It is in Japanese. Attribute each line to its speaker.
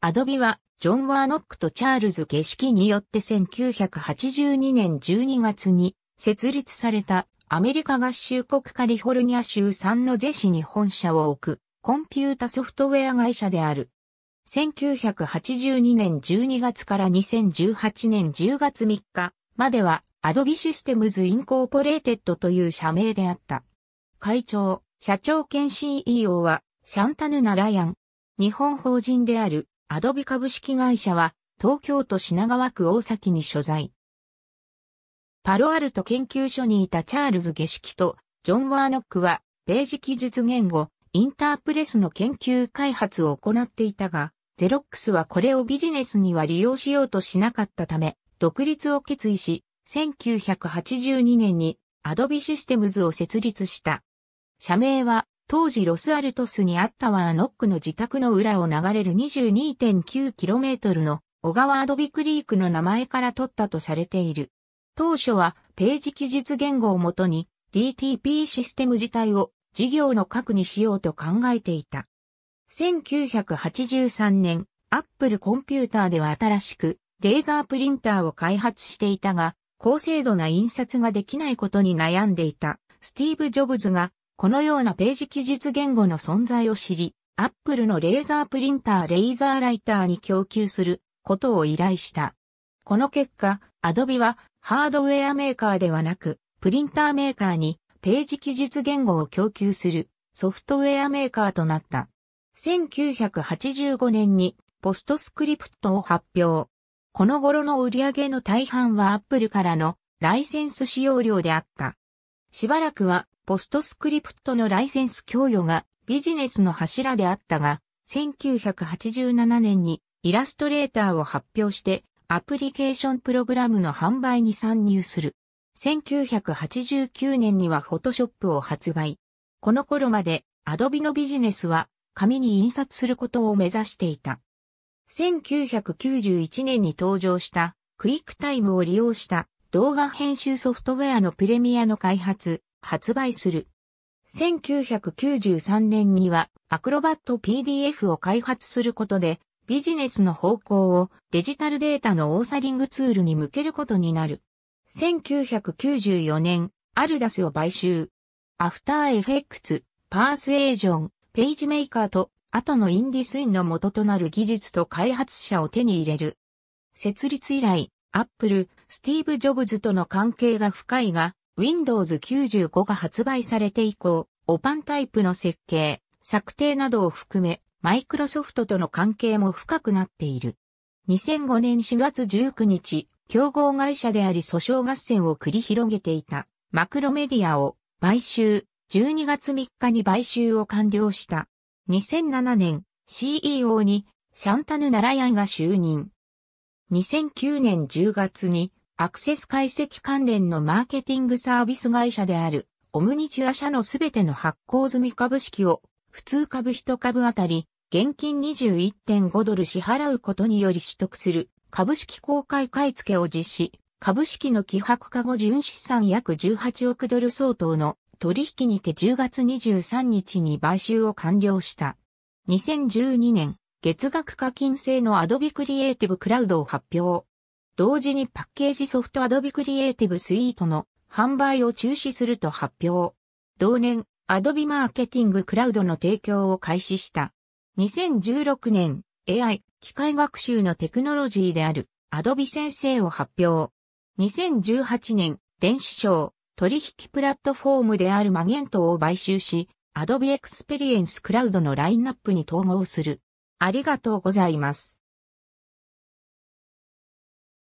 Speaker 1: アドビは、ジョン・ワーノックとチャールズ・ゲシキによって1982年12月に設立されたアメリカ合衆国カリフォルニア州サンノゼ市に本社を置くコンピュータソフトウェア会社である。1982年12月から2018年10月3日まではアドビシステムズ・インコーポレーテッドという社名であった。会長、社長兼 CEO はシャンタヌ・ナ・ライアン。日本法人であるアドビ株式会社は、東京都品川区大崎に所在。パロアルト研究所にいたチャールズ・ゲシキと、ジョン・ワーノックは、ベージ記述言語、インタープレスの研究開発を行っていたが、ゼロックスはこれをビジネスには利用しようとしなかったため、独立を決意し、1982年にアドビシステムズを設立した。社名は当時ロスアルトスにあったワーノックの自宅の裏を流れる 22.9km の小川アドビクリークの名前から取ったとされている。当初はページ記述言語をもとに DTP システム自体を事業の核にしようと考えていた。1983年、アップルコンピューターでは新しくレーザープリンターを開発していたが、高精度な印刷ができないことに悩んでいたスティーブ・ジョブズがこのようなページ記述言語の存在を知り、Apple のレーザープリンターレイザーライターに供給することを依頼した。この結果、Adobe はハードウェアメーカーではなく、プリンターメーカーにページ記述言語を供給するソフトウェアメーカーとなった。1985年にポストスクリプトを発表。この頃の売り上げの大半は Apple からのライセンス使用料であった。しばらくはポストスクリプトのライセンス供与がビジネスの柱であったが、1987年にイラストレーターを発表してアプリケーションプログラムの販売に参入する。1989年にはフォトショップを発売。この頃までアドビのビジネスは紙に印刷することを目指していた。1991年に登場したクイックタイムを利用した動画編集ソフトウェアのプレミアの開発、発売する。1993年にはアクロバット PDF を開発することでビジネスの方向をデジタルデータのオーサリングツールに向けることになる。1994年、アルダスを買収。アフターエフェクツ、パースエージョン、ページメーカーと後のインディスインの元となる技術と開発者を手に入れる。設立以来、アップル、スティーブ・ジョブズとの関係が深いが、Windows 95が発売されて以降、オパンタイプの設計、策定などを含め、マイクロソフトとの関係も深くなっている。2005年4月19日、競合会社であり訴訟合戦を繰り広げていたマクロメディアを買収、12月3日に買収を完了した。2007年、CEO にシャンタヌ・ナラヤンが就任。2009年10月にアクセス解析関連のマーケティングサービス会社である、オムニチュア社のすべての発行済み株式を、普通株1株あたり、現金21.5ドル支払うことにより取得する、株式公開買付を実施、株式の希薄化後純資産約18億ドル相当の取引にて10月23日に買収を完了した。2012年、月額課金制の Adobe Creative Cloud を発表。同時にパッケージソフト Adobe Creative Suite の販売を中止すると発表。同年、Adobe Marketing Cloud の提供を開始した。2016年、AI、機械学習のテクノロジーである Adobe 先生を発表。2018年、電子商、取引プラットフォームであるマゲントを買収し、Adobe Experience Cloud のラインナップに統合する。ありがとうございます。